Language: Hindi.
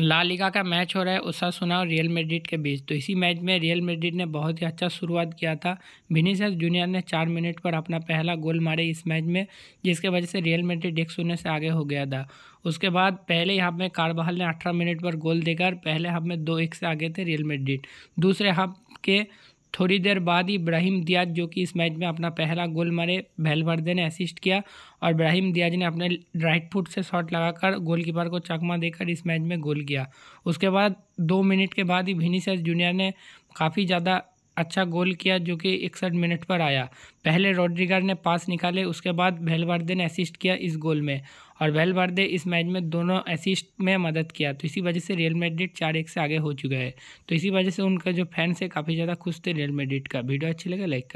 ला लीगा का मैच हो रहा है सुना और रियल मेड्रिड के बीच तो इसी मैच में रियल मेड्रिड ने बहुत ही अच्छा शुरुआत किया था विनीसियस जूनियर ने चार मिनट पर अपना पहला गोल मारे इस मैच में जिसके वजह से रियल मेड्रिड एक शून्य से आगे हो गया था उसके बाद पहले हाफ में कारबहल ने अठारह मिनट पर गोल देकर पहले हाफ में दो एक से आगे थे रियल मेड्रिड दूसरे हाफ के थोड़ी देर बाद ही इब्राहिम दियाज जो कि इस मैच में अपना पहला गोल मारे भैलवर्दे ने असिस्ट किया और इब्राहिम दियाज ने अपने राइट फुट से शॉट लगाकर गोलकीपर को चकमा देकर इस मैच में गोल किया उसके बाद दो मिनट के बाद ही विनीसियस जूनियर ने काफ़ी ज़्यादा अच्छा गोल किया जो कि इकसठ मिनट पर आया पहले रॉड्रिगर ने पास निकाले उसके बाद भहलवार्दे ने असिस्ट किया इस गोल में और भहलवार्दे इस मैच में दोनों असिस्ट में मदद किया तो इसी वजह से रियल मेडिट चार एक से आगे हो चुका है तो इसी वजह से उनका जो फैंस है काफ़ी ज़्यादा खुश थे रियल मेडिट का वीडियो अच्छी लगे लाइक कर